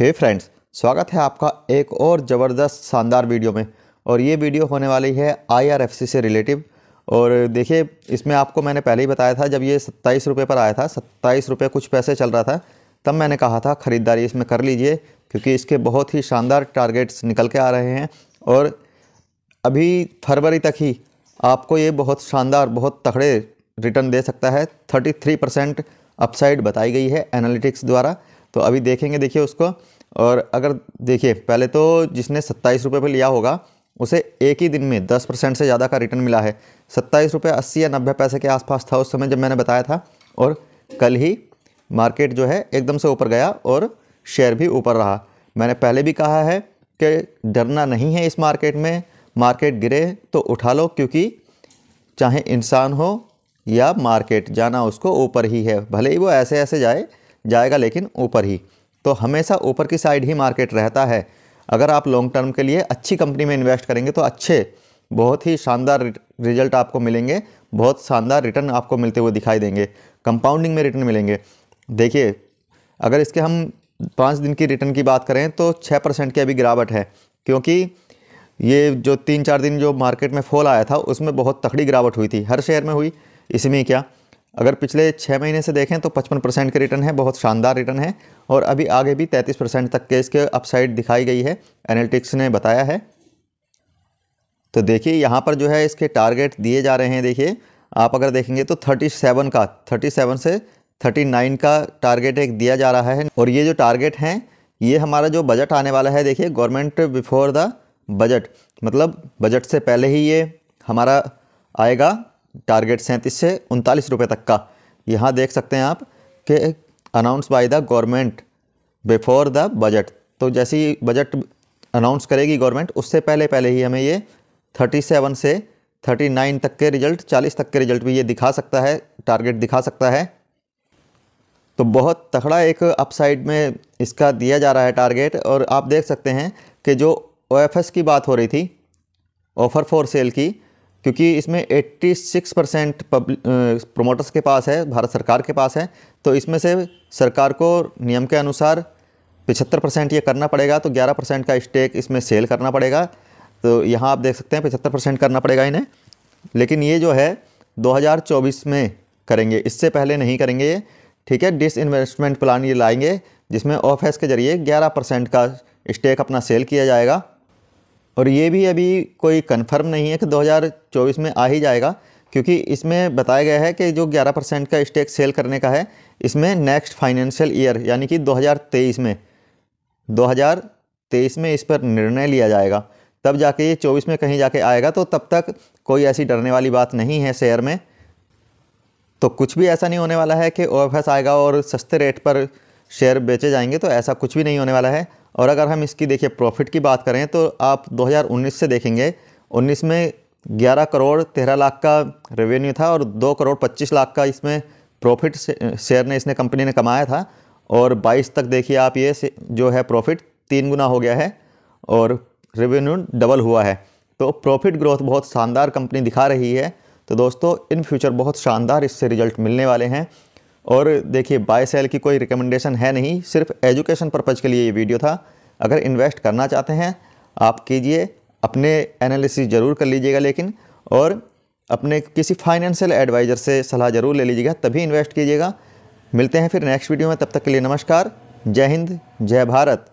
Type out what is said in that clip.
हे hey friends स्वागत है आपका एक और ज़बरदस्त शानदार वीडियो में और ये वीडियो होने वाली है आईआरएफसी से रिलेटिव और देखिए इसमें आपको मैंने पहले ही बताया था जब ये सत्ताईस रुपये पर आया था सत्ताईस रुपये कुछ पैसे चल रहा था तब मैंने कहा था ख़रीदारी इसमें कर लीजिए क्योंकि इसके बहुत ही शानदार टारगेट्स निकल के आ रहे हैं और अभी फरवरी तक ही आपको ये बहुत शानदार बहुत तगड़े रिटर्न दे सकता है थर्टी परसेंट अपसाइड बताई गई है एनालिटिक्स द्वारा तो अभी देखेंगे देखिए उसको और अगर देखिए पहले तो जिसने सत्ताईस रुपये पर लिया होगा उसे एक ही दिन में दस परसेंट से ज़्यादा का रिटर्न मिला है सत्ताईस रुपये अस्सी या नब्बे पैसे के आसपास था उस समय जब मैंने बताया था और कल ही मार्केट जो है एकदम से ऊपर गया और शेयर भी ऊपर रहा मैंने पहले भी कहा है कि डरना नहीं है इस मार्केट में मार्केट गिरे तो उठा लो क्योंकि चाहे इंसान हो या मार्केट जाना उसको ऊपर ही है भले ही वो ऐसे ऐसे जाए जाएगा लेकिन ऊपर ही तो हमेशा ऊपर की साइड ही मार्केट रहता है अगर आप लॉन्ग टर्म के लिए अच्छी कंपनी में इन्वेस्ट करेंगे तो अच्छे बहुत ही शानदार रिजल्ट आपको मिलेंगे बहुत शानदार रिटर्न आपको मिलते हुए दिखाई देंगे कंपाउंडिंग में रिटर्न मिलेंगे देखिए अगर इसके हम पाँच दिन की रिटर्न की बात करें तो छः परसेंट की अभी गिरावट है क्योंकि ये जो तीन चार दिन जो मार्केट में फॉल आया था उसमें बहुत तकड़ी गिरावट हुई थी हर शेयर में हुई इसमें क्या अगर पिछले छः महीने से देखें तो पचपन परसेंट के रिटर्न है बहुत शानदार रिटर्न है और अभी आगे भी तैंतीस परसेंट तक के इसके अपसाइड दिखाई गई है एनालिटिक्स ने बताया है तो देखिए यहाँ पर जो है इसके टारगेट दिए जा रहे हैं देखिए आप अगर देखेंगे तो थर्टी सेवन का थर्टी सेवन से थर्टी नाइन का टारगेट एक दिया जा रहा है और ये जो टारगेट हैं ये हमारा जो बजट आने वाला है देखिए गवर्नमेंट बिफोर द बजट मतलब बजट से पहले ही ये हमारा आएगा टारगेट सैंतीस से उनतालीस रुपये तक का यहाँ देख सकते हैं आप कि announce by the government before the budget तो जैसे ही बजट अनाउंस करेगी गवर्नमेंट उससे पहले पहले ही हमें ये थर्टी सेवन से थर्टी नाइन तक के रिजल्ट चालीस तक के रिजल्ट भी ये दिखा सकता है टारगेट दिखा सकता है तो बहुत तगड़ा एक अपसाइड में इसका दिया जा रहा है टारगेट और आप देख सकते हैं कि जो ओ की बात हो रही थी ऑफ़र फॉर सेल की क्योंकि इसमें 86 परसेंट प्रोमोटर्स के पास है भारत सरकार के पास है तो इसमें से सरकार को नियम के अनुसार पचहत्तर परसेंट ये करना पड़ेगा तो 11 परसेंट का स्टेक इसमें सेल करना पड़ेगा तो यहाँ आप देख सकते हैं पचहत्तर परसेंट करना पड़ेगा इन्हें लेकिन ये जो है 2024 में करेंगे इससे पहले नहीं करेंगे ये ठीक है डिस इन्वेस्टमेंट प्लान ये लाएंगे जिसमें ऑफ के जरिए ग्यारह परसेंट का स्टेक अपना सेल किया जाएगा और ये भी अभी कोई कन्फर्म नहीं है कि 2024 में आ ही जाएगा क्योंकि इसमें बताया गया है कि जो 11 परसेंट का स्टेक सेल करने का है इसमें नेक्स्ट फाइनेंशियल ईयर यानी कि 2023 में 2023 में इस पर निर्णय लिया जाएगा तब जाके ये चौबीस में कहीं जाके आएगा तो तब तक कोई ऐसी डरने वाली बात नहीं है शेयर में तो कुछ भी ऐसा नहीं होने वाला है कि ओ आएगा और सस्ते रेट पर शेयर बेचे जाएंगे तो ऐसा कुछ भी नहीं होने वाला है और अगर हम इसकी देखिए प्रॉफिट की बात करें तो आप 2019 से देखेंगे 19 में 11 करोड़ 13 लाख का रेवेन्यू था और 2 करोड़ 25 लाख का इसमें प्रॉफिट शेयर ने इसने कंपनी ने कमाया था और 22 तक देखिए आप ये जो है प्रॉफिट तीन गुना हो गया है और रेवेन्यू डबल हुआ है तो प्रॉफिट ग्रोथ बहुत शानदार कंपनी दिखा रही है तो दोस्तों इन फ्यूचर बहुत शानदार इससे रिजल्ट मिलने वाले हैं और देखिए बाय सेल की कोई रिकमेंडेशन है नहीं सिर्फ एजुकेशन पर्पज़ के लिए ये वीडियो था अगर इन्वेस्ट करना चाहते हैं आप कीजिए अपने एनालिसिस ज़रूर कर लीजिएगा लेकिन और अपने किसी फाइनेंशियल एडवाइज़र से सलाह ज़रूर ले लीजिएगा तभी इन्वेस्ट कीजिएगा मिलते हैं फिर नेक्स्ट वीडियो में तब तक के लिए नमस्कार जय हिंद जय भारत